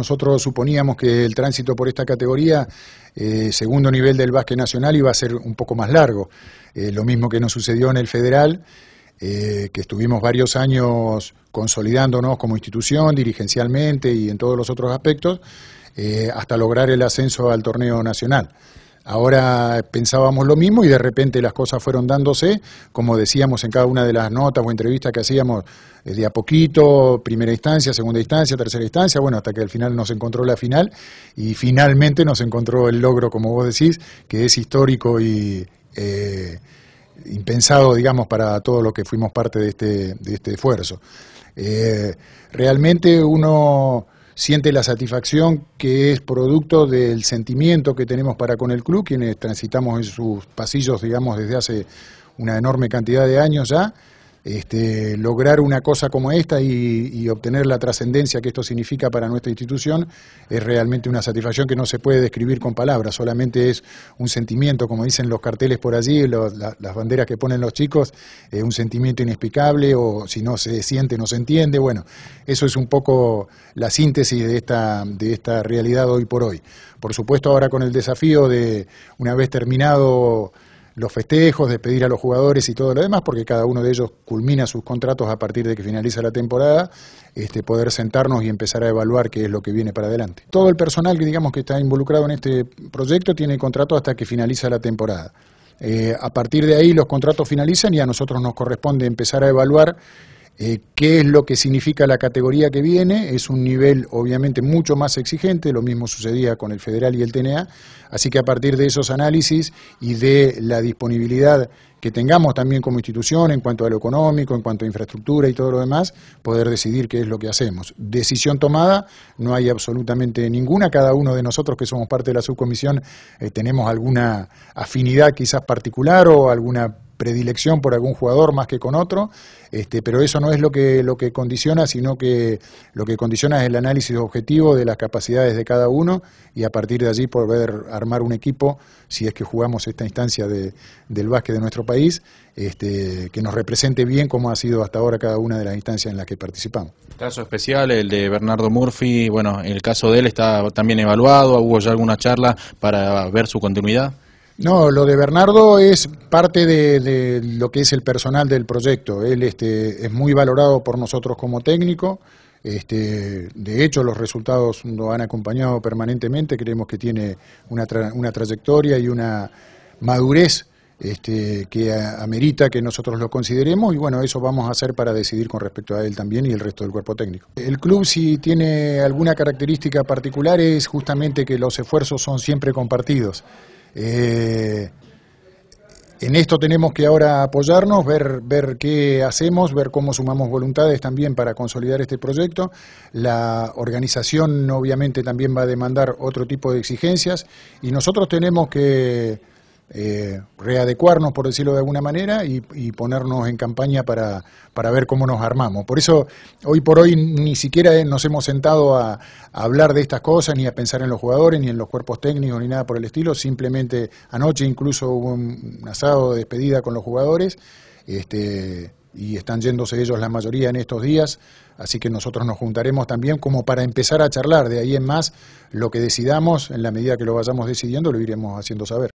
Nosotros suponíamos que el tránsito por esta categoría, eh, segundo nivel del básquet nacional, iba a ser un poco más largo. Eh, lo mismo que nos sucedió en el federal, eh, que estuvimos varios años consolidándonos como institución, dirigencialmente y en todos los otros aspectos, hasta lograr el ascenso al torneo nacional. Ahora pensábamos lo mismo y de repente las cosas fueron dándose, como decíamos en cada una de las notas o entrevistas que hacíamos, eh, de a poquito, primera instancia, segunda instancia, tercera instancia, bueno, hasta que al final nos encontró la final y finalmente nos encontró el logro, como vos decís, que es histórico y... Eh, impensado, digamos, para todos los que fuimos parte de este, de este esfuerzo. Eh, realmente uno siente la satisfacción que es producto del sentimiento que tenemos para con el club, quienes transitamos en sus pasillos, digamos, desde hace una enorme cantidad de años ya, este, lograr una cosa como esta y, obtener la trascendencia que esto significa para nuestra institución es realmente una satisfacción que no se puede describir con palabras, solamente es un sentimiento, como dicen los carteles por allí, las banderas que ponen los chicos, eh, un sentimiento inexplicable o si no se siente no se entiende. Bueno, eso es un poco la síntesis de esta, de esta realidad hoy por hoy. Por supuesto ahora con el desafío de, una vez terminado los festejos, de a los jugadores y todo lo demás, porque cada uno de ellos culmina sus contratos a partir de que finaliza la temporada, este, poder sentarnos y empezar a evaluar qué es lo que viene para adelante. Todo el personal que digamos que está involucrado en este proyecto tiene contrato hasta que finaliza la temporada. Eh, a partir de ahí los contratos finalizan y a nosotros nos corresponde empezar a evaluar eh, ¿Qué es lo que significa la categoría que viene? Es un nivel obviamente mucho más exigente, lo mismo sucedía con el federal y el TNA, así que a partir de esos análisis y de la disponibilidad que tengamos también como institución en cuanto a lo económico, en cuanto a infraestructura y todo lo demás, poder decidir qué es lo que hacemos. Decisión tomada, no hay absolutamente ninguna, cada uno de nosotros que somos parte de la subcomisión eh, tenemos alguna afinidad quizás particular o alguna predilección por algún jugador más que con otro, este, pero eso no es lo que, lo que condiciona, sino que lo que condiciona es el análisis objetivo de las capacidades de cada uno y a partir de allí poder armar un equipo, si es que jugamos esta instancia de, del básquet de nuestro país, este, que nos represente bien como ha sido hasta ahora cada una de las instancias en las que participamos. Caso especial, el de Bernardo Murphy, bueno, el caso de él está también evaluado, hubo ya alguna charla para ver su continuidad. No, lo de Bernardo es parte de, lo que es el personal del proyecto. Él este, es muy valorado por nosotros como técnico. Este, de hecho, los resultados lo han acompañado permanentemente. Creemos que tiene una, trayectoria y una madurez este, que amerita que nosotros lo consideremos y bueno, eso vamos a hacer para decidir con respecto a él también y el resto del cuerpo técnico. El club si tiene alguna característica particular es justamente que los esfuerzos son siempre compartidos. Eh, en esto tenemos que ahora apoyarnos, ver, ver qué hacemos, ver cómo sumamos voluntades también para consolidar este proyecto. La organización obviamente también va a demandar otro tipo de exigencias y nosotros tenemos que eh, readecuarnos, por decirlo de alguna manera, y, ponernos en campaña para, para, ver cómo nos armamos. Por eso, hoy por hoy, ni siquiera eh, nos hemos sentado a, hablar de estas cosas, ni a pensar en los jugadores, ni en los cuerpos técnicos, ni nada por el estilo. Simplemente anoche incluso hubo un, asado de despedida con los jugadores. Este, y están yéndose ellos la mayoría en estos días, así que nosotros nos juntaremos también como para empezar a charlar, de ahí en más lo que decidamos, en la medida que lo vayamos decidiendo, lo iremos haciendo saber.